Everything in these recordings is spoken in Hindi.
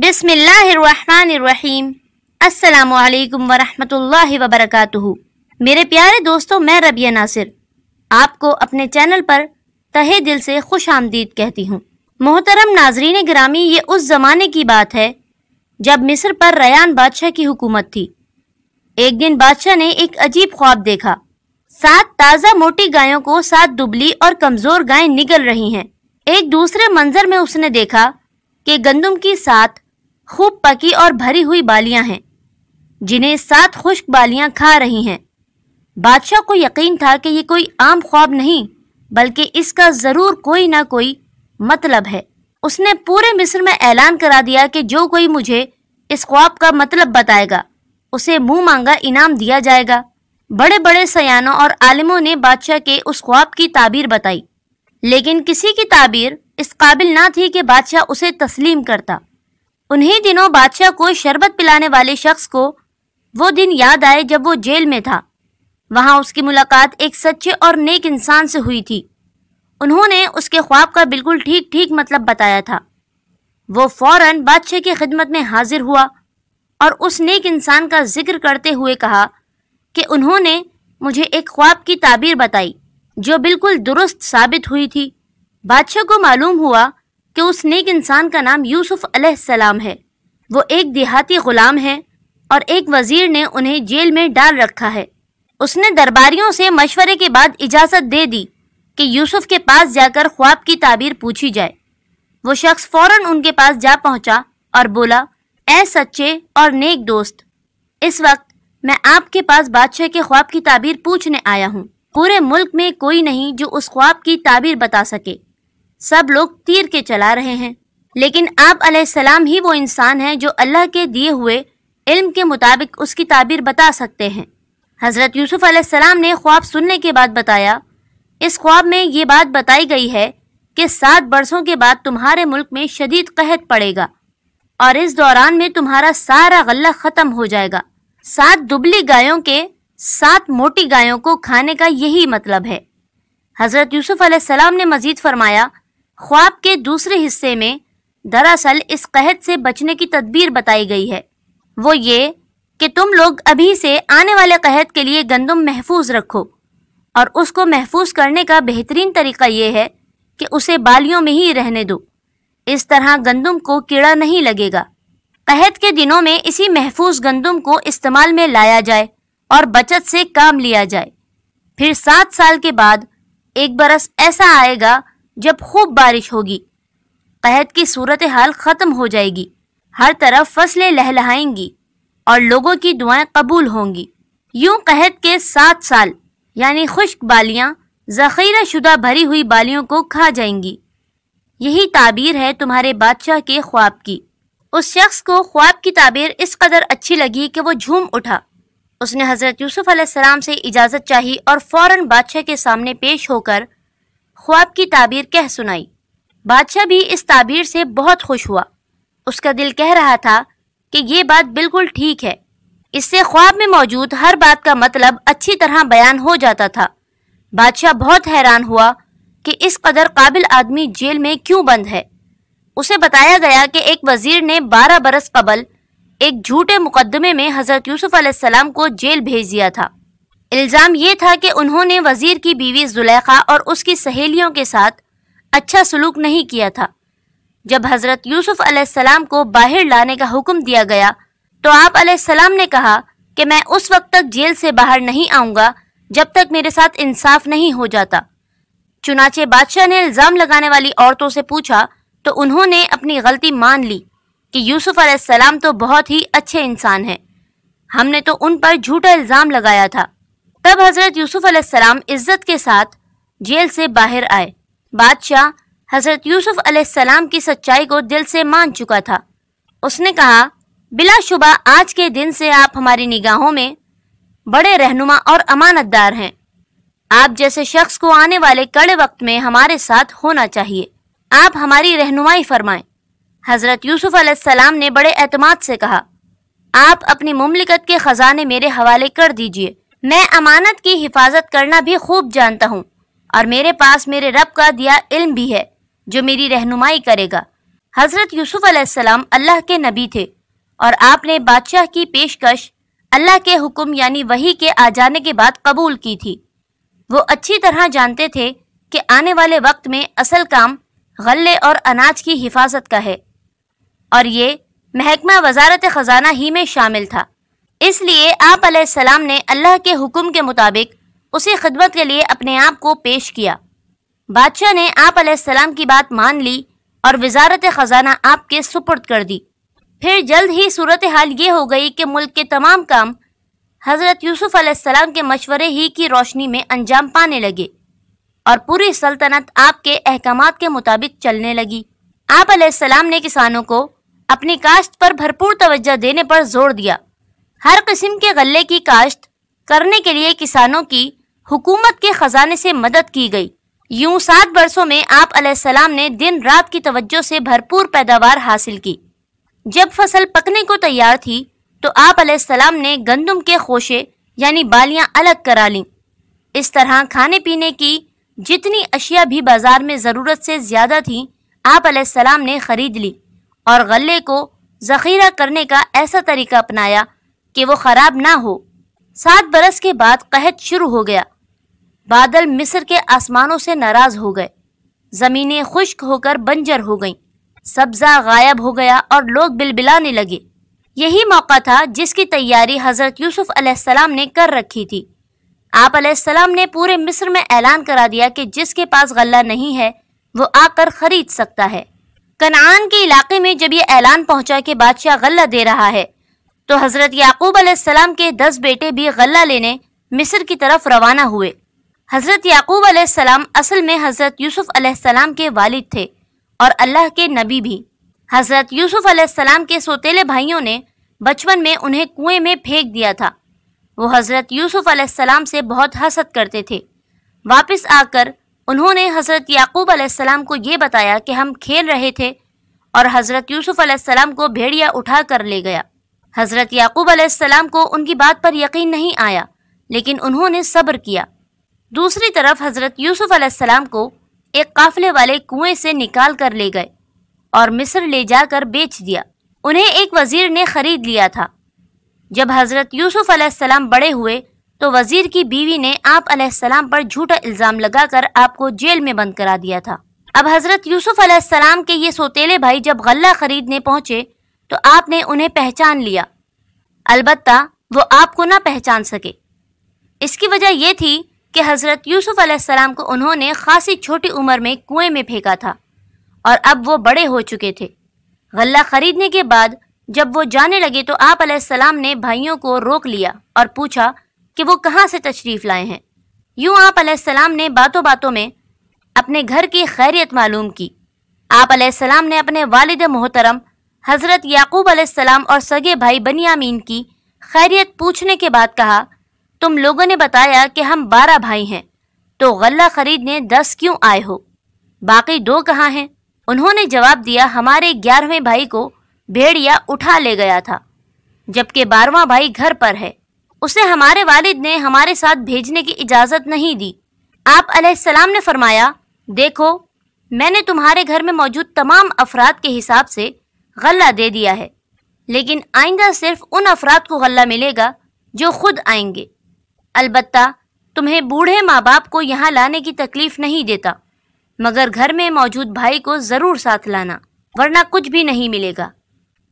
बिसमीम अल्लाम वरहमतुल्लाहि वबरकातुहु मेरे प्यारे दोस्तों मैं रबिया नासिर आपको अपने चैनल पर तहे दिल से खुश आमदीद कहती हूँ मोहतरम नाजरीन ग्रामी ये उस ज़माने की बात है जब मिस्र पर रयान बादशाह की हुकूमत थी एक दिन बादशाह ने एक अजीब ख्वाब देखा सात ताज़ा मोटी गायों को सात दुबली और कमज़ोर गायें निगल रही हैं एक दूसरे मंजर में उसने देखा कि गंदम की सात खूब पकी और भरी हुई बालियां हैं जिन्हें सात खुश्क बालियां खा रही हैं बादशाह को यकीन था कि ये कोई आम ख्वाब नहीं बल्कि इसका ज़रूर कोई ना कोई मतलब है उसने पूरे मिस्र में ऐलान करा दिया कि जो कोई मुझे इस ख्वाब का मतलब बताएगा उसे मुंह मांगा इनाम दिया जाएगा बड़े बड़े सयानों और आलिमों ने बादशाह के उस ख्वाब की ताबीर बताई लेकिन किसी की ताबीर इस काबिल ना थी कि बादशाह उसे तस्लीम करता उन्हीं दिनों बादशाह को शरबत पिलाने वाले शख्स को वो दिन याद आए जब वो जेल में था वहाँ उसकी मुलाकात एक सच्चे और नेक इंसान से हुई थी उन्होंने उसके ख्वाब का बिल्कुल ठीक ठीक मतलब बताया था वो फौरन बादशाह की खिदमत में हाजिर हुआ और उस नेक इंसान का जिक्र करते हुए कहा कि उन्होंने मुझे एक ख्वाब की ताबीर बताई जो बिल्कुल दुरुस्त साबित हुई थी बादशाह को मालूम हुआ कि उस नेक इंसान का नाम यूसुफ अलैहिस्सलाम है वो एक देहाती ग़ुलाम है और एक वज़ीर ने उन्हें जेल में डाल रखा है उसने दरबारियों से मशवरे के बाद इजाज़त दे दी कि यूसुफ के पास जाकर ख्वाब की ताबीर पूछी जाए वो शख्स फ़ौरन उनके पास जा पहुंचा और बोला ए सच्चे और नेक दोस्त इस वक्त मैं आपके पास बादशाह के ख्वाब की ताबीर पूछने आया हूँ पूरे मुल्क में कोई नहीं जो उस ख्वाब की ताबीर बता सके सब लोग तीर के चला रहे हैं लेकिन आप सलाम ही वो इंसान हैं जो अल्लाह के दिए हुए इल्म के मुताबिक उसकी ताबीर बता सकते हैं हज़रत यूसुफ सलाम ने ख्वाब सुनने के बाद बताया इस ख्वाब में ये बात बताई गई है कि सात बरसों के बाद तुम्हारे मुल्क में शदीद कहत पड़ेगा और इस दौरान में तुम्हारा सारा गल्ला ख़त्म हो जाएगा सात दुबली गायों के सात मोटी गायों को खाने का यही मतलब है हज़रत यूसुफ सलाम ने मज़ीद फरमाया ख्वाब के दूसरे हिस्से में दरअसल इस कहत से बचने की तदबीर बताई गई है वो ये कि तुम लोग अभी से आने वाले कहत के लिए गंदम महफूज रखो और उसको महफूज करने का बेहतरीन तरीका ये है कि उसे बालियों में ही रहने दो इस तरह गंदम को कीड़ा नहीं लगेगा कहत के दिनों में इसी महफूज गंदम को इस्तेमाल में लाया जाए और बचत से काम लिया जाए फिर सात साल के बाद एक बरस ऐसा आएगा जब खूब बारिश होगी कहत की सूरत हाल ख़त्म हो जाएगी हर तरफ फसलें लहलहाएंगी और लोगों की दुआएं कबूल होंगी यूं कहत के सात साल यानी खुश्क बालियां ज़ख़ीरा शुदा भरी हुई बालियों को खा जाएंगी यही ताबीर है तुम्हारे बादशाह के ख्वाब की उस शख्स को ख्वाब की ताबीर इस कदर अच्छी लगी कि वो झूम उठा उसने हज़रत यूसुफ़ सलाम से इजाज़त चाही और फ़ौर बादशाह के सामने पेश होकर ख्वाब की ताबीर कह सुनाई बादशाह भी इस ताबीर से बहुत खुश हुआ उसका दिल कह रहा था कि ये बात बिल्कुल ठीक है इससे ख्वाब में मौजूद हर बात का मतलब अच्छी तरह बयान हो जाता था बादशाह बहुत हैरान हुआ कि इस कदर काबिल आदमी जेल में क्यों बंद है उसे बताया गया कि एक वजीर ने बारह बरस कबल एक झूठे मुकदमे में हज़रत यूसुफ़ को जेल भेज दिया था इल्ज़ाम ये था कि उन्होंने वजीर की बीवी जुलेखा और उसकी सहेलियों के साथ अच्छा सलूक नहीं किया था जब हज़रत यूसुफ अलैहिस्सलाम को बाहर लाने का हुक्म दिया गया तो आप अलैहिस्सलाम ने कहा कि मैं उस वक्त तक जेल से बाहर नहीं आऊँगा जब तक मेरे साथ इंसाफ नहीं हो जाता चुनाचे बादशाह ने इल्ज़ाम लगाने वाली औरतों से पूछा तो उन्होंने अपनी गलती मान ली कि यूसुफ अलैहिस्सलाम तो बहुत ही अच्छे इंसान हैं हमने तो उन पर झूठा इल्ज़ाम लगाया था तब हज़रत यूसुफ़ अलैहिस्सलाम इज़्ज़त के साथ जेल से बाहर आए बादशाह हज़रत यूसुफ़ अलैहिस्सलाम की सच्चाई को दिल से मान चुका था उसने कहा बिलाशुबा आज के दिन से आप हमारी निगाहों में बड़े रहनुमा और अमानतदार हैं आप जैसे शख्स को आने वाले कड़े वक्त में हमारे साथ होना चाहिए आप हमारी रहनुमाई फरमाएं हज़रत यूसुफ अलैहिस्सलाम ने बड़े एतमाद से कहा आप अपनी मुमलिकत के ख़जाने मेरे हवाले कर दीजिए मैं अमानत की हिफाजत करना भी खूब जानता हूँ और मेरे पास मेरे रब का दिया इल्म भी है जो मेरी रहनुमाई करेगा हज़रत यूसुफ अलैहिस्सलाम अल्लाह के नबी थे और आपने बादशाह की पेशकश अल्लाह के हुक्म यानी वही के आ जाने के बाद कबूल की थी वो अच्छी तरह जानते थे कि आने वाले वक्त में असल काम गले और अनाज की हिफाजत का है और ये महकमा वजारत ख़जाना ही में शामिल था इसलिए आप सलाम ने अल्लाह के हुक्म के मुताबिक उसी खिदमत के लिए अपने आप को पेश किया बादशाह ने आप सलाम की बात मान ली और वजारत ख़जाना आपके सुपुर्द कर दी फिर जल्द ही सूरत हाल ये हो गई कि मुल्क के तमाम काम हज़रत यूसुफ़ सलाम के मशवरे ही की रोशनी में अंजाम पाने लगे और पूरी सल्तनत आपके अहकाम के मुताबिक चलने लगी आप सलाम ने किसानों को अपनी काश्त पर भरपूर तवज्जो देने पर जोर दिया हर किस्म के गले की काश्त करने के लिए किसानों की हुकूमत के खजाने से मदद की गई यूं सात बरसों में आप सलाम ने दिन रात की तवज्जो से भरपूर पैदावार हासिल की जब फसल पकने को तैयार थी तो आप सलाम ने गंदम के खोशे यानी बालियां अलग करा ली इस तरह खाने पीने की जितनी अशिया भी बाजार में ज़रूरत से ज़्यादा थी आप सलाम ने ख़रीद ली और गले को ज़खीरा करने का ऐसा तरीका अपनाया कि वो खराब ना हो सात बरस के बाद कहत शुरू हो गया बादल मिस्र के आसमानों से नाराज हो गए ज़मीनें खुश्क होकर बंजर हो गईं सब्जा गायब हो गया और लोग बिलबिलाने लगे यही मौका था जिसकी तैयारी हज़रत यूसुफ अलैहिस्सलाम ने कर रखी थी आप अलैहिस्सलाम ने पूरे मिस्र में ऐलान करा दिया कि जिसके पास गल्ला नहीं है वो आकर खरीद सकता है कनान के इलाके में जब यह ऐलान पहुंचा कि बादशाह गल्ला दे रहा है तो हज़रत याकूब अलैहिस्सलाम के दस बेटे भी गल्ला लेने मिस्र की तरफ रवाना हुए हज़रत याकूब अलैहिस्सलाम असल में हज़रत यूसुफ अलैहिस्सलाम के वालिद थे और अल्लाह के नबी भी हज़रत यूसुफ अलैहिस्सलाम के सोतेले भाइयों ने बचपन में उन्हें कुएं में फेंक दिया था वो हज़रत यूसुफ अलैहिस्सलाम से बहुत हसद करते थे वापस आकर उन्होंने हज़रत याकूब अलैहिस्सलाम को ये बताया कि हम खेल रहे थे और हज़रत यूसुफ अलैहिस्सलाम को भेड़िया उठा कर ले गया हज़रत याकूब अलैहिस्सलाम को उनकी बात पर यकीन नहीं आया लेकिन उन्होंने सब्र किया दूसरी तरफ हज़रत यूसुफ अलैहिस्सलाम को एक काफले वाले कुएं से निकाल कर ले गए और मिस्र ले जाकर बेच दिया उन्हें एक वज़ीर ने ख़रीद लिया था जब हज़रत यूसुफ अलैहिस्सलाम बड़े हुए तो वज़ीर की बीवी ने आप अलैहिस्सलाम पर झूठा इल्ज़ाम लगाकर आपको जेल में बंद करा दिया था अब हज़रत यूसुफ अलैहिस्सलाम के ये सोतेले भाई जब गल्ला खरीदने पहुँचे तो आपने उन्हें पहचान लिया अलबत् वो आपको ना पहचान सके इसकी वजह यह थी कि हज़रत यूसुफ़ अलैहिस्सलाम को उन्होंने खासी छोटी उम्र में कुएं में फेंका था और अब वो बड़े हो चुके थे गल्ला ख़रीदने के बाद जब वो जाने लगे तो आप अलैहिस्सलाम ने भाइयों को रोक लिया और पूछा कि वो कहाँ से तशरीफ़ लाए हैं यूँ आप अलैहिस्सलाम ने बातों बातों में अपने घर की खैरियत मालूम की आप अलैहिस्सलाम ने अपने वालिद मोहतरम हज़रत याकूब अलैहिस्सलाम और सगे भाई बनियामीन की खैरियत पूछने के बाद कहा तुम लोगों ने बताया कि हम बारह भाई हैं तो गल्ला खरीदने दस क्यों आए हो बाकी दो कहाँ हैं उन्होंने जवाब दिया हमारे ग्यारहवें भाई को भेड़िया उठा ले गया था जबकि बारवा भाई घर पर है उसे हमारे वालिद ने हमारे साथ भेजने की इजाज़त नहीं दी आप अलैहिस्सलाम ने फरमाया देखो मैंने तुम्हारे घर में मौजूद तमाम अफराद के हिसाब से गला दे दिया है लेकिन आइंदा सिर्फ उन अफराद को गला मिलेगा जो खुद आएंगे अलबत् तुम्हें बूढ़े माँ बाप को यहाँ लाने की तकलीफ़ नहीं देता मगर घर में मौजूद भाई को ज़रूर साथ लाना वरना कुछ भी नहीं मिलेगा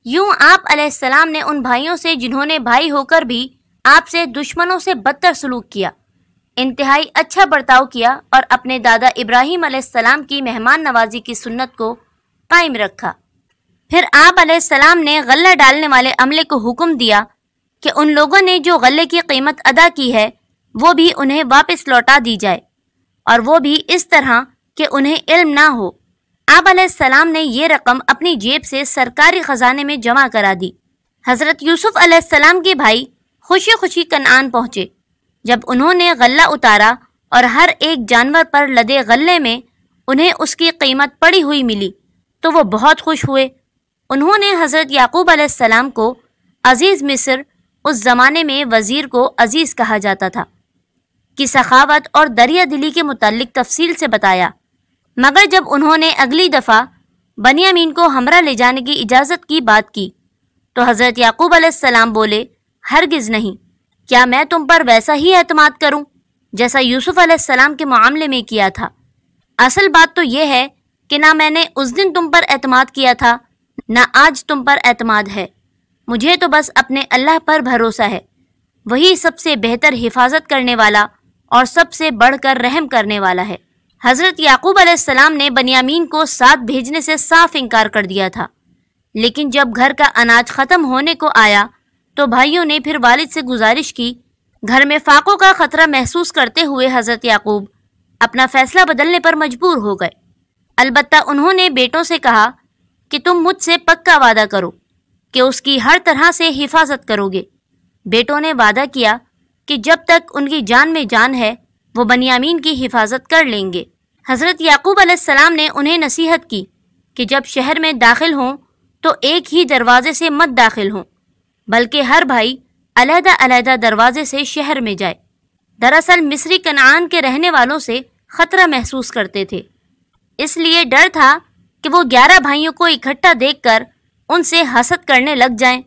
यूं आप अलैहिस्सलाम ने उन भाइयों से जिन्होंने भाई होकर भी आपसे दुश्मनों से बदतर सलूक किया इंतहाई अच्छा बर्ताव किया और अपने दादा इब्राहिम अलैहिस्सलाम की मेहमान नवाजी की सुन्नत को कायम रखा फिर आप सलाम ने गला डालने वाले अमले को हुक्म दिया कि उन लोगों ने जो गले की कीमत अदा की है वो भी उन्हें वापस लौटा दी जाए और वो भी इस तरह कि उन्हें इल्म ना हो आप सलाम ने यह रकम अपनी जेब से सरकारी ख़जाने में जमा करा दी हज़रत यूसुफ सलाम के भाई खुशी खुशी कनान पहुंचे जब उन्होंने गला उतारा और हर एक जानवर पर लदे गले में उन्हें उसकी कीमत पड़ी हुई मिली तो वो बहुत खुश हुए उन्होंने हज़रत याकूब अलैहिस्सलाम को अज़ीज़ मिस्र उस ज़माने में वज़ीर को अज़ीज़ कहा जाता था कि सखावत और दरिया दिली के मुतल तफसील से बताया मगर जब उन्होंने अगली दफ़ा बनियामीन को हमरा ले जाने की इजाज़त की बात की तो हज़रत याकूब अलैहिस्सलाम बोले हरगिज़ नहीं क्या मैं तुम पर वैसा ही अतमाद करूँ जैसा यूसुफ अलैहिस्सलाम के मामले में किया था असल बात तो यह है कि ना मैंने उस दिन तुम पर अतमाद किया था न आज तुम पर एतमाद है मुझे तो बस अपने अल्लाह पर भरोसा है वही सबसे बेहतर हिफाजत करने वाला और सबसे बढ़कर रहम करने वाला है हज़रत याकूब अलैहिस्सलाम ने बनियामीन को साथ भेजने से साफ इनकार कर दिया था लेकिन जब घर का अनाज ख़त्म होने को आया तो भाइयों ने फिर वालिद से गुजारिश की घर में फाकों का ख़तरा महसूस करते हुए हज़रत याकूब अपना फ़ैसला बदलने पर मजबूर हो गए अलबत् उन्होंने बेटों से कहा कि तुम मुझसे पक्का वादा करो कि उसकी हर तरह से हिफाजत करोगे बेटों ने वादा किया कि जब तक उनकी जान में जान है वो बनियामीन की हिफाजत कर लेंगे हज़रत याकूब अलैहिस्सलाम ने उन्हें नसीहत की कि जब शहर में दाखिल हों तो एक ही दरवाज़े से मत दाखिल हों बल्कि हर भाई अलहदा अलहदा दरवाजे से शहर में जाए दरअसल मिस्री कनान के रहने वालों से ख़तरा महसूस करते थे इसलिए डर था कि वो ग्यारह भाइयों को इकट्ठा देखकर उनसे हसद करने लग जाएं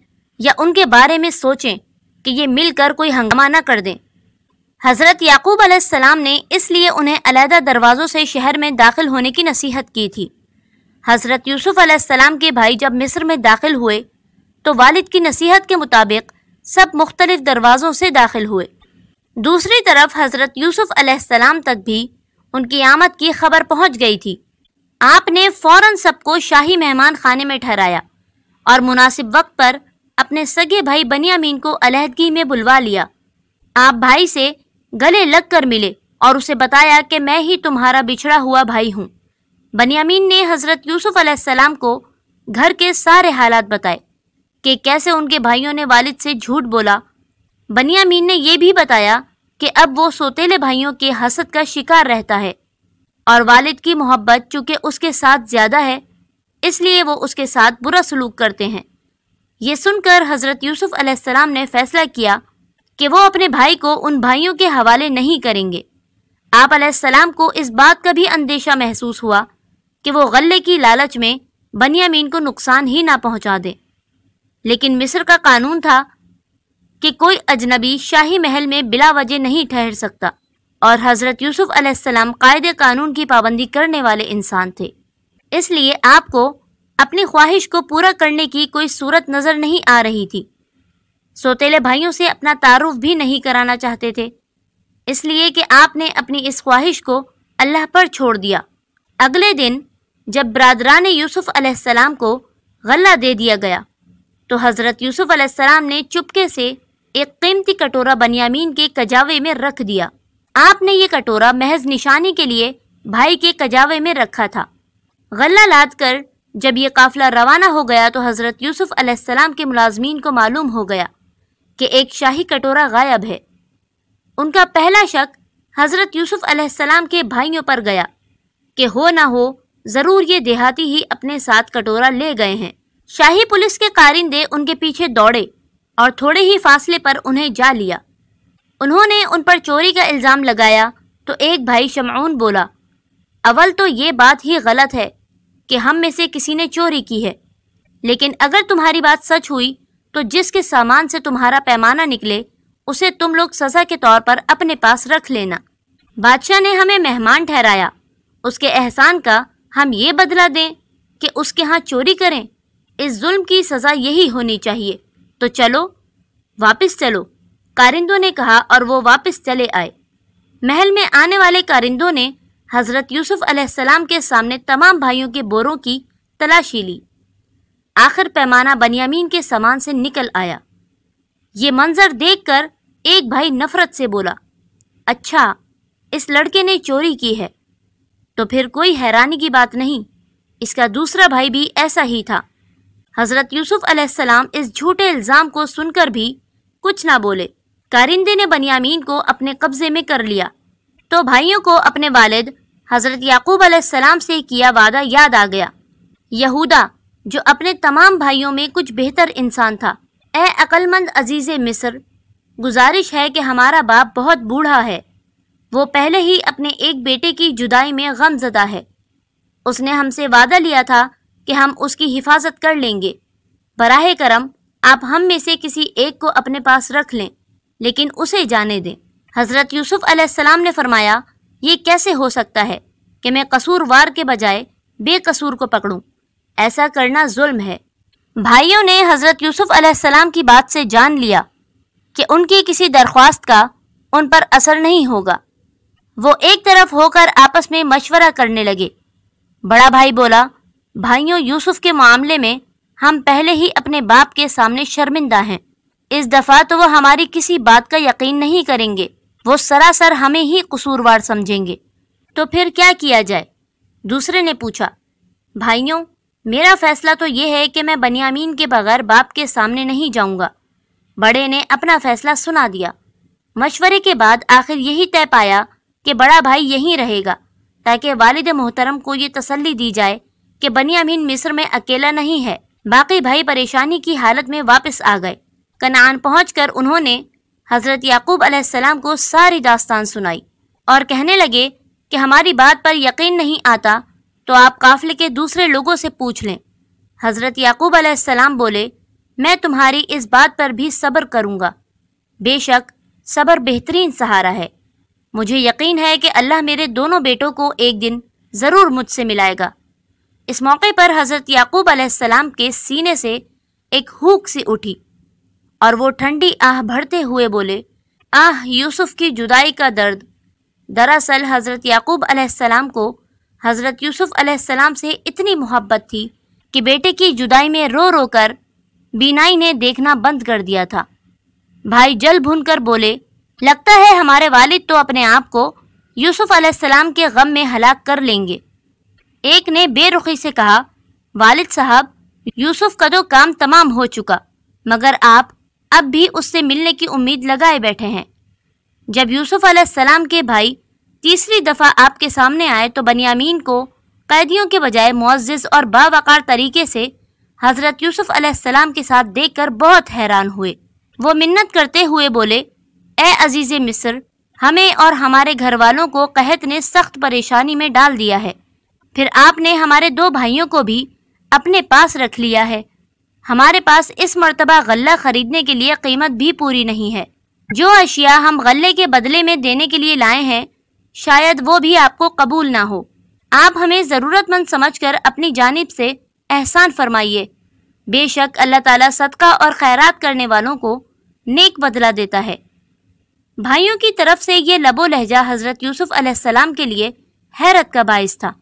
या उनके बारे में सोचें कि ये मिलकर कोई हंगामा न कर दें हज़रत याकूब अलैहिस्सलाम ने इसलिए उन्हें अलहदा दरवाज़ों से शहर में दाखिल होने की नसीहत की थी हज़रत यूसुफ़ अलैहिस्सलाम के भाई जब मिस्र में दाखिल हुए तो वालिद की नसीहत के मुताबिक सब मुख्तलिफ दरवाज़ों से दाखिल हुए दूसरी तरफ हज़रत यूसुफ़ अलैहिस्सलाम तक भी उनकी आमद की खबर पहुँच गई थी आपने फौरन सबको शाही मेहमान खाने में ठहराया और मुनासिब वक्त पर अपने सगे भाई बनियामीन को अलहदगी में बुलवा लिया आप भाई से गले लग कर मिले और उसे बताया कि मैं ही तुम्हारा बिछड़ा हुआ भाई हूँ बनियामीन ने हज़रत यूसुफ अलैहिस्सलाम को घर के सारे हालात बताए कि कैसे उनके भाइयों ने वालिद से झूठ बोला बनियामीन ने यह भी बताया कि अब वो सोतेले भाइयों के हसद का शिकार रहता है और वालिद की मोहब्बत चूँकि उसके साथ ज़्यादा है इसलिए वो उसके साथ बुरा सलूक करते हैं ये सुनकर हज़रत यूसुफ़ अलैहिस्सलाम ने फ़ैसला किया कि वो अपने भाई को उन भाइयों के हवाले नहीं करेंगे आप अलैहिस्सलाम को इस बात का भी अंदेशा महसूस हुआ कि वो गले की लालच में बनियामीन को नुकसान ही ना पहुंचा दे लेकिन मिस्र का कानून था कि कोई अजनबी शाही महल में बिला वजह नहीं ठहर सकता और हज़रत यूसुफ अलैहिस्सलाम कायदे कानून की पाबंदी करने वाले इंसान थे इसलिए आपको अपनी ख्वाहिश को पूरा करने की कोई सूरत नज़र नहीं आ रही थी सोतेले भाइयों से अपना तारुफ भी नहीं कराना चाहते थे इसलिए कि आपने अपनी इस ख्वाहिश को अल्लाह पर छोड़ दिया अगले दिन जब बरदरान यूसुफ अलैहिस्सलाम को गला दे दिया गया तो हज़रत यूसुफ अलैहिस्सलाम ने चुपके से एक कीमती कटोरा बनियामीन के कजावे में रख दिया आपने ये कटोरा महज निशानी के लिए भाई के कजावे में रखा था गल्ला लाद कर जब ये काफिला रवाना हो गया तो हज़रत यूसुफ अलैहिस्सलाम के मुलाजमीन को मालूम हो गया कि एक शाही कटोरा गायब है उनका पहला शक हज़रत यूसुफ अलैहिस्सलाम के भाइयों पर गया कि हो ना हो ज़रूर ये देहाती ही अपने साथ कटोरा ले गए हैं शाही पुलिस के कारिंदे उनके पीछे दौड़े और थोड़े ही फासले पर उन्हें जा लिया उन्होंने उन पर चोरी का इल्ज़ाम लगाया तो एक भाई शमाउन बोला अवल तो ये बात ही गलत है कि हम में से किसी ने चोरी की है लेकिन अगर तुम्हारी बात सच हुई तो जिसके सामान से तुम्हारा पैमाना निकले उसे तुम लोग सज़ा के तौर पर अपने पास रख लेना बादशाह ने हमें मेहमान ठहराया उसके एहसान का हम ये बदला दें कि उसके यहाँ चोरी करें इस जुल्म की सज़ा यही होनी चाहिए तो चलो वापस चलो कारिंदों ने कहा और वो वापस चले आए महल में आने वाले कारिंदों ने हजरत यूसुफ अलैहिस्सलाम के सामने तमाम भाइयों के बोरों की तलाशी ली आखिर पैमाना बनियामीन के सामान से निकल आया ये मंजर देखकर एक भाई नफरत से बोला अच्छा इस लड़के ने चोरी की है तो फिर कोई हैरानी की बात नहीं इसका दूसरा भाई भी ऐसा ही था हज़रत यूसुफ अलैहिस्सलाम इस झूठे इल्ज़ाम को सुनकर भी कुछ ना बोले कारिंदे ने बनियामीन को अपने कब्जे में कर लिया तो भाइयों को अपने वालिद हज़रत याकूब अलैहिस्सलाम से किया वादा याद आ गया यहूदा जो अपने तमाम भाइयों में कुछ बेहतर इंसान था ए अकलमंद अजीज़ मिस्र गुजारिश है कि हमारा बाप बहुत बूढ़ा है वो पहले ही अपने एक बेटे की जुदाई में गमजदा है उसने हमसे वादा लिया था कि हम उसकी हिफाजत कर लेंगे बराह करम आप हम में से किसी एक को अपने पास रख लें लेकिन उसे जाने दें हज़रत यूसुफ अलैहिस्सलाम ने फरमाया ये कैसे हो सकता है कि मैं कसूरवार के बजाय बेकसूर को पकड़ूं ऐसा करना जुल्म है भाइयों ने हज़रत यूसुफ अलैहिस्सलाम की बात से जान लिया कि उनकी किसी दरख्वास्त का उन पर असर नहीं होगा वो एक तरफ होकर आपस में मशवरा करने लगे बड़ा भाई बोला भाइयों यूसुफ के मामले में हम पहले ही अपने बाप के सामने शर्मिंदा हैं इस दफ़ा तो वो हमारी किसी बात का यकीन नहीं करेंगे वो सरासर हमें ही कसूरवार समझेंगे तो फिर क्या किया जाए दूसरे ने पूछा भाइयों मेरा फैसला तो ये है कि मैं बनियामीन के बगैर बाप के सामने नहीं जाऊंगा बड़े ने अपना फैसला सुना दिया मशवरे के बाद आखिर यही तय पाया कि बड़ा भाई यहीं रहेगा ताकि वालिद मोहतरम को ये तसल्ली दी जाए कि बनियामीन मिस्र में अकेला नहीं है बाकी भाई परेशानी की हालत में वापस आ गए कनान पहुंचकर उन्होंने हज़रत याकूब अलैहिस्सलाम को सारी दास्तान सुनाई और कहने लगे कि हमारी बात पर यकीन नहीं आता तो आप काफ़िले के दूसरे लोगों से पूछ लें हज़रत याकूब अलैहिस्सलाम बोले मैं तुम्हारी इस बात पर भी सब्र करूँगा बेशक सब्र बेहतरीन सहारा है मुझे यकीन है कि अल्लाह मेरे दोनों बेटों को एक दिन ज़रूर मुझसे मिलाएगा इस मौके पर हज़रत याकूब अलैहिस्सलाम के सीने से एक हुक सी उठी और वो ठंडी आह भरते हुए बोले आह यूसुफ की जुदाई का दर्द दरअसल हज़रत याकूब अलैहिस्सलाम को हज़रत यूसुफ अलैहिस्सलाम से इतनी मोहब्बत थी कि बेटे की जुदाई में रो रो कर बीनाई ने देखना बंद कर दिया था भाई जल भून कर बोले लगता है हमारे वालिद तो अपने आप को यूसुफ अलैहिस्सलाम के गम में हलाक कर लेंगे एक ने बेरुखी से कहा वालिद साहब यूसुफ का तो काम तमाम हो चुका मगर आप अब भी उससे मिलने की उम्मीद लगाए बैठे हैं जब यूसुफ सलाम के भाई तीसरी दफ़ा आपके सामने आए तो बनियामीन को कैदियों के बजाय मुआज़ और बावकार तरीके से हज़रत यूसुफ सलाम के साथ देखकर बहुत हैरान हुए वो मिन्नत करते हुए बोले ए अजीज़ मिस्र हमें और हमारे घर वालों को कहत ने सख्त परेशानी में डाल दिया है फिर आपने हमारे दो भाइयों को भी अपने पास रख लिया है हमारे पास इस मरतबा गल्ला खरीदने के लिए कीमत भी पूरी नहीं है जो अशिया हम गले के बदले में देने के लिए लाए हैं शायद वो भी आपको कबूल ना हो आप हमें ज़रूरतमंद समझकर अपनी जानब से एहसान फरमाइए बेशक अल्लाह ताला सदका और खैरात करने वालों को नेक बदला देता है भाइयों की तरफ से ये लबो लहजा हज़रत यूसुफ़ अलैहिस्सलाम के लिए हैरत का बायस था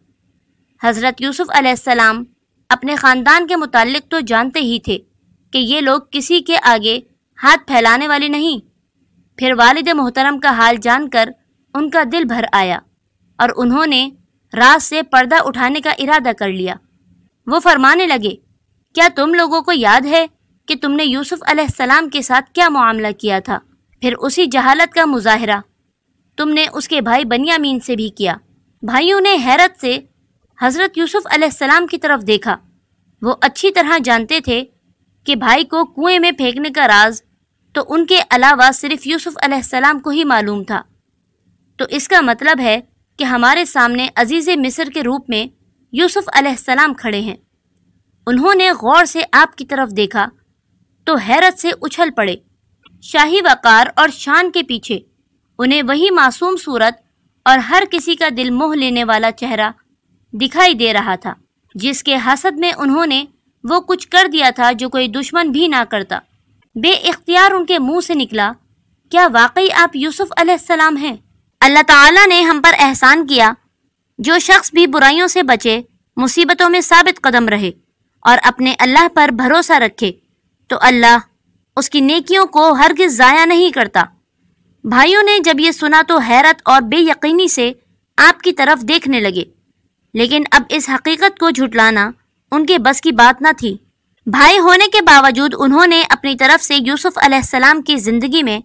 हज़रत यूसुफ़ अलैहिस्सलाम अपने ख़ानदान के मुतालिक तो जानते ही थे कि ये लोग किसी के आगे हाथ फैलाने वाले नहीं फिर वालद मोहतरम का हाल जानकर उनका दिल भर आया और उन्होंने रात से पर्दा उठाने का इरादा कर लिया वो फरमाने लगे क्या तुम लोगों को याद है कि तुमने यूसुफ अलैहिस्सलाम के साथ क्या मामला किया था फिर उसी जहालत का मुजाहरा तुमने उसके भाई बनियामीन से भी किया भाइयों ने हैरत से हज़रत यूसुफ़ अलैहिस्सलाम की तरफ देखा वो अच्छी तरह जानते थे कि भाई को कुएं में फेंकने का राज तो उनके अलावा सिर्फ यूसुफ़ अलैहिस्सलाम को ही मालूम था तो इसका मतलब है कि हमारे सामने अजीज़ मिस्र के रूप में यूसुफ़ अलैहिस्सलाम खड़े हैं उन्होंने गौर से आपकी तरफ देखा तो हैरत से उछल पड़े शाही वक़ार और शान के पीछे उन्हें वही मासूम सूरत और हर किसी का दिल मोह लेने वाला चेहरा दिखाई दे रहा था जिसके हसद में उन्होंने वो कुछ कर दिया था जो कोई दुश्मन भी ना करता बे इख्तियार उनके मुंह से निकला क्या वाकई आप यूसुफ अलैहिस्सलाम हैं अल्लाह ताला ने हम पर एहसान किया जो शख्स भी बुराइयों से बचे मुसीबतों में साबित कदम रहे और अपने अल्लाह पर भरोसा रखे तो अल्लाह उसकी नेकियों को हरगिज ज़ाया नहीं करता भाइयों ने जब ये सुना तो हैरत और बेयकीनी से आपकी तरफ देखने लगे लेकिन अब इस हकीकत को झुटलाना उनके बस की बात न थी भाई होने के बावजूद उन्होंने अपनी तरफ से यूसुफ अलैहिस्सलाम की ज़िंदगी में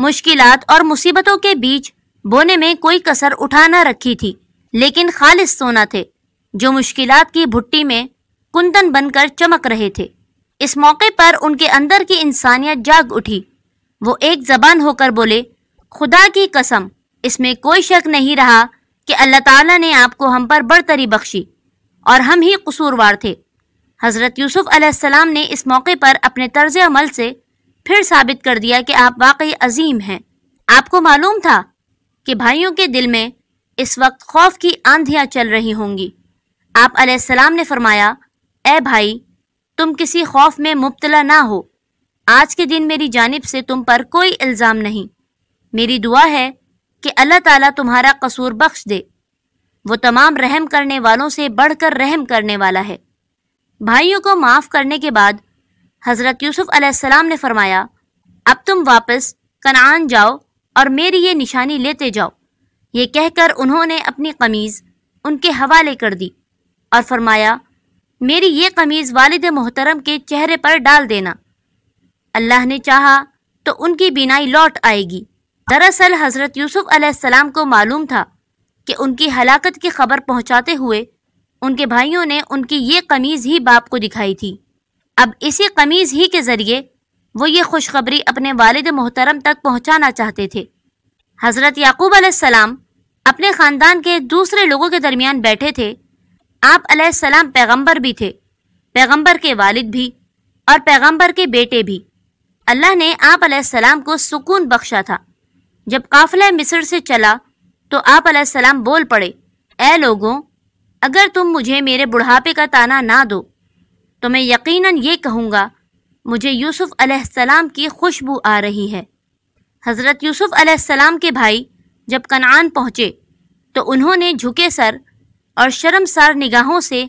मुश्किलात और मुसीबतों के बीच बोने में कोई कसर उठा न रखी थी लेकिन खालिस सोना थे जो मुश्किलात की भुट्टी में कुंदन बनकर चमक रहे थे इस मौके पर उनके अंदर की इंसानियत जाग उठी वो एक जबान होकर बोले खुदा की कसम इसमें कोई शक नहीं रहा कि अल्लाह ताला ने आपको हम पर बढ़तरी बख्शी और हम ही कसूरवार थे हज़रत यूसुफ अलैहिस्सलाम ने इस मौके पर अपने तर्ज अमल से फिर साबित कर दिया कि आप वाकई अजीम हैं आपको मालूम था कि भाइयों के दिल में इस वक्त खौफ की आंधियाँ चल रही होंगी आप अलैहिस्सलाम ने फरमाया ए भाई तुम किसी खौफ में मुबतला ना हो आज के दिन मेरी जानब से तुम पर कोई इल्ज़ाम नहीं मेरी दुआ है कि अल्लाह ताला तुम्हारा कसूर बख्श दे वो तमाम रहम करने वालों से बढ़कर रहम करने वाला है भाइयों को माफ़ करने के बाद हज़रत यूसुफ अलैहिस्सलाम ने फरमाया अब तुम वापस कनान जाओ और मेरी ये निशानी लेते जाओ ये कहकर उन्होंने अपनी कमीज़ उनके हवाले कर दी और फरमाया मेरी ये कमीज़ वालद मोहतरम के चेहरे पर डाल देना अल्लाह ने चाहा तो उनकी बिनाई लौट आएगी दरअसल हज़रत यूसुफ अलैहिस्सलाम को मालूम था कि उनकी हलाकत की खबर पहुंचाते हुए उनके भाइयों ने उनकी ये कमीज़ ही बाप को दिखाई थी अब इसी कमीज़ ही के ज़रिए वो ये खुशखबरी अपने वालिद मोहतरम तक पहुंचाना चाहते थे हज़रत याकूब अलैहिस्सलाम अपने ख़ानदान के दूसरे लोगों के दरमियान बैठे थे आप अलैहिस्सलाम पैगम्बर भी थे पैगम्बर के वालिद भी और पैगम्बर के बेटे भी अल्लाह ने आप अलैहिस्सलाम को सुकून बख्शा था जब काफिला मिस्र से चला तो आप सलाम बोल पड़े ए लोगों अगर तुम मुझे मेरे बुढ़ापे का ताना ना दो तो मैं यकीनन ये कहूँगा मुझे यूसुफ़ अलैहिस्सलाम की खुशबू आ रही है हज़रत यूसुफ़ अलैहिस्सलाम के भाई जब कनान पहुँचे तो उन्होंने झुके सर और शर्मसार निगाहों से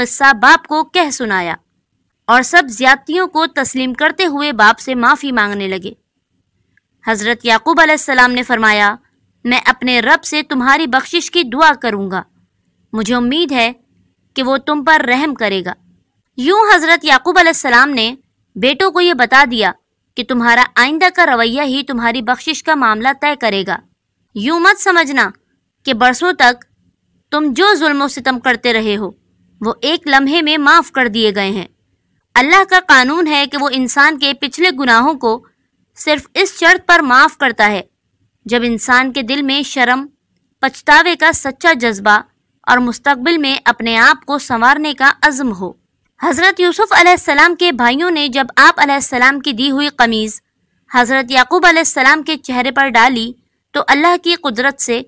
कस्सा बाप को कह सुनाया और सब ज्यादतियों को तस्लीम करते हुए बाप से माफ़ी मांगने लगे हज़रत याकूब अलैहिस्सलाम ने फरमाया मैं अपने रब से तुम्हारी बख्शिश की दुआ करूँगा मुझे उम्मीद है कि वो तुम पर रहम करेगा यूं हज़रत याकूब अलैहिस्सलाम ने बेटों को ये बता दिया कि तुम्हारा आइंदा का रवैया ही तुम्हारी बख्शिश का मामला तय करेगा यूं मत समझना कि बरसों तक तुम जो जुल्म सितम करते रहे हो वो एक लम्हे में माफ़ कर दिए गए हैं अल्लाह का कानून है कि वो इंसान के पिछले गुनाहों को सिर्फ इस शर्त पर माफ़ करता है जब इंसान के दिल में शर्म पछतावे का सच्चा जज्बा और मुस्तबिल में अपने आप को संवारने का अज़म हो हज़रत यूसुफ़ अलैहिस्सलाम के भाइयों ने जब आप अलैहिस्सलाम की दी हुई कमीज़ हज़रत याकूब अलैहिस्सलाम के चेहरे पर डाली तो अल्लाह की कुदरत से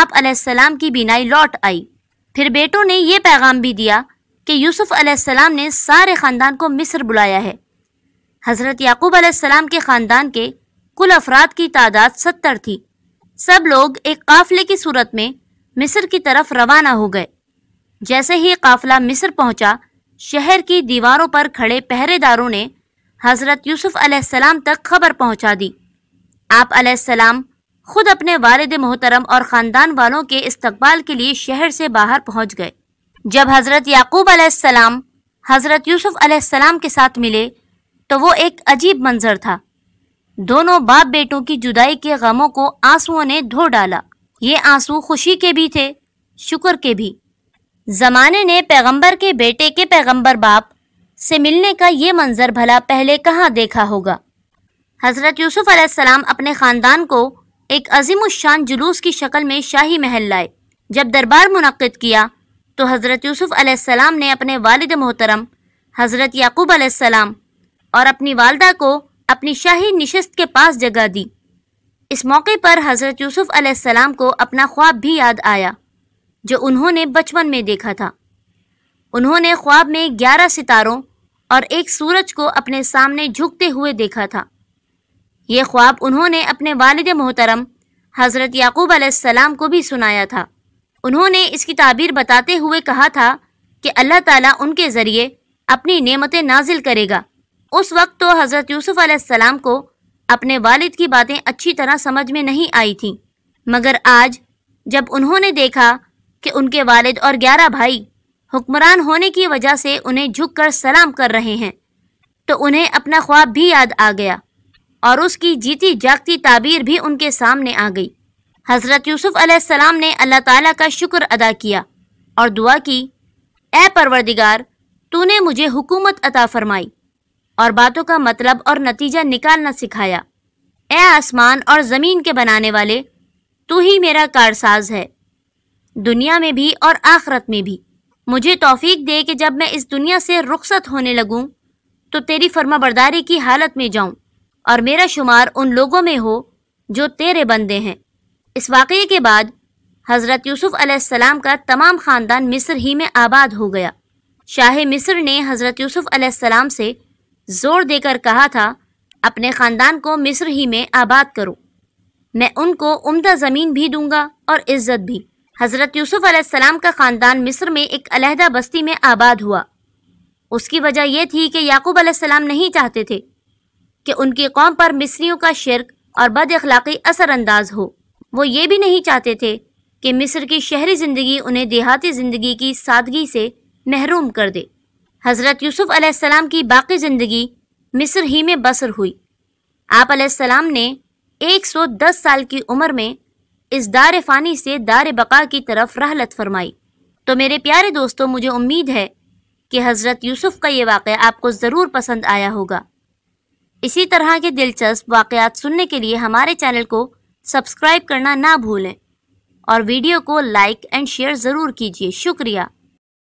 आप अलैहिस्सलाम की बिनाई लौट आई फिर बेटों ने ये पैगाम भी दिया कि यूसुफ़ अलैहिस्सलाम ने सारे ख़ानदान को मिस्र बुलाया है हज़रत याकूब अलैहिस्सलाम के ख़ानदान के कुल अफराद की तादाद सत्तर थी सब लोग एक काफ़िले की सूरत में मिस्र की तरफ रवाना हो गए जैसे ही काफ़िला मिस्र पहुंचा, शहर की दीवारों पर खड़े पहरेदारों ने हज़रत यूसुफ अलैहिस्सलाम तक खबर पहुंचा दी आप अलैहिस्सलाम खुद अपने वालद मोहतरम और ख़ानदान वालों के इस्तकबाल के लिए शहर से बाहर पहुंच गए जब हज़रत याकूब अलैहिस्सलाम हज़रत यूसुफ अलैहिस्सलाम के साथ मिले तो वो एक अजीब मंजर था दोनों बाप बेटों की जुदाई के गमों को आंसुओं ने धो डाला ये आंसू खुशी के भी थे शुक्र के भी ज़माने ने पैगंबर के बेटे के पैगंबर बाप से मिलने का ये मंज़र भला पहले कहाँ देखा होगा हज़रत यूसुफ़ अलैहिस्सलाम अपने ख़ानदान को एक अजीम शान जुलूस की शक्ल में शाही महल लाए जब दरबार मुनद किया तो हज़रत यूसुफ़ अलैहिस्सलाम ने अपने वालिद मोहतरम हज़रत याकूब अलैहिस्सलाम और अपनी वालदा को अपनी शाही निशस्त के पास जगह दी इस मौके पर हज़रत यूसुफ़ अलैहिस्सलाम को अपना ख्वाब भी याद आया जो उन्होंने बचपन में देखा था उन्होंने ख्वाब में ग्यारह सितारों और एक सूरज को अपने सामने झुकते हुए देखा था ये ख्वाब उन्होंने अपने वालद मोहतरम हज़रत याकूब अलैहिस्सलाम को भी सुनाया था उन्होंने इसकी ताबीर बताते हुए कहा था कि अल्लाह ताला उनके ज़रिए अपनी नेमतें नाजिल करेगा उस वक्त तो हज़रत यूसुफ़ अलैहिस्सलाम को अपने वालिद की बातें अच्छी तरह समझ में नहीं आई थीं मगर आज जब उन्होंने देखा कि उनके वालिद और ग्यारह भाई हुक्मरान होने की वजह से उन्हें झुक कर सलाम कर रहे हैं तो उन्हें अपना ख्वाब भी याद आ गया और उसकी जीती जागती ताबीर भी उनके सामने आ गई हज़रत यूसुफ़ अलैहिस्सलाम ने अल्लाह ताला का शुक्र अदा किया और दुआ की ए परवरदिगार तूने मुझे हुकूमत अता फरमाई और बातों का मतलब और नतीजा निकालना सिखाया ए आसमान और ज़मीन के बनाने वाले तू ही मेरा कारसाज है दुनिया में भी और आखरत में भी मुझे तौफीक दे कि जब मैं इस दुनिया से रुखसत होने लगूं तो तेरी फर्मा बरदारी की हालत में जाऊं और मेरा शुमार उन लोगों में हो जो तेरे बंदे हैं इस वाक़े के बाद हज़रत यूसुफ़ अलैहिस्सलाम का तमाम ख़ानदान मिस्र ही में आबाद हो गया शाह मिस्र ने हज़रत यूसुफ़ अलैहिस्सलाम से जोर देकर कहा था अपने ख़ानदान को मिस्र ही में आबाद करो मैं उनको उम्दा ज़मीन भी दूंगा और इज़्ज़त भी हज़रत यूसुफ़ अलैहिस्सलाम का ख़ानदान मिस्र में एक अलहदा बस्ती में आबाद हुआ उसकी वजह यह थी कि याकूब अलैहिस्सलाम नहीं चाहते थे कि उनकी कौम पर मिस्रियों का शिरक और बद अखलाक़ी असरअंदाज हो वो ये भी नहीं चाहते थे कि मिस्र की शहरी ज़िंदगी उन्हें देहाती ज़िंदगी की सादगी से महरूम कर दे हज़रत यूसुफ़ अलैहिस्सलाम की बाकी ज़िंदगी मिस्र ही में बसर हुई आप अलैहिस्सलाम ने 110 साल की उम्र में इस दार फ़ानी से दार बका की तरफ रहलत फरमाई तो मेरे प्यारे दोस्तों मुझे उम्मीद है कि हज़रत यूसुफ़ का ये वाक़ आपको ज़रूर पसंद आया होगा इसी तरह के दिलचस्प वाक़ात सुनने के लिए हमारे चैनल को सब्सक्राइब करना ना भूलें और वीडियो को लाइक एंड शेयर ज़रूर कीजिए शुक्रिया